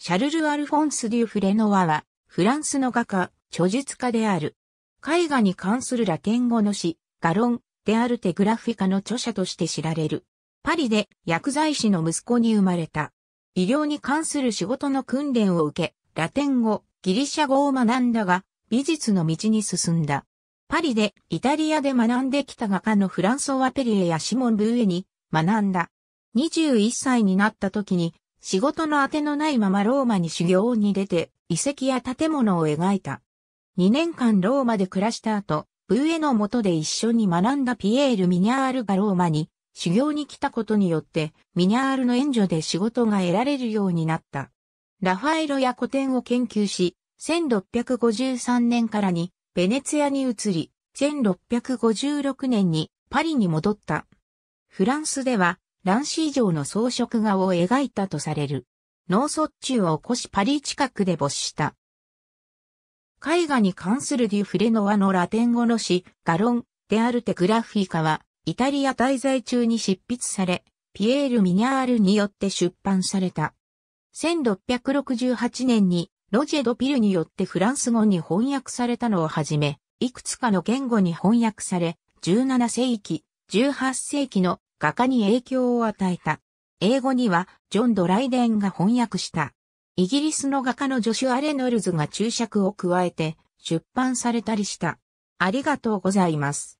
シャルル・アルフォンス・デュ・フレノワは、フランスの画家、著述家である。絵画に関するラテン語の詩、ガロン、デアルテグラフィカの著者として知られる。パリで薬剤師の息子に生まれた。医療に関する仕事の訓練を受け、ラテン語、ギリシャ語を学んだが、美術の道に進んだ。パリでイタリアで学んできた画家のフランソワ・ペリエやシモン・ブーエに学んだ。21歳になった時に仕事のあてのないままローマに修行に出て、遺跡や建物を描いた。2年間ローマで暮らした後、ブーエの下で一緒に学んだピエール・ミニャールがローマに修行に来たことによって、ミニャールの援助で仕事が得られるようになった。ラファエロや古典を研究し、1653年からにベネツィアに移り、1656年にパリに戻った。フランスでは子以上の装飾画を描いたとされる。脳卒中を起こしパリ近くで没した。絵画に関するデュフレノワのラテン語の詩、ガロン・デアルテ・グラフィカは、イタリア滞在中に執筆され、ピエール・ミニャールによって出版された。1668年にロジェ・ド・ピルによってフランス語に翻訳されたのをはじめ、いくつかの言語に翻訳され、17世紀、18世紀の画家に影響を与えた。英語にはジョン・ドライデンが翻訳した。イギリスの画家のジョシュア・レノルズが注釈を加えて出版されたりした。ありがとうございます。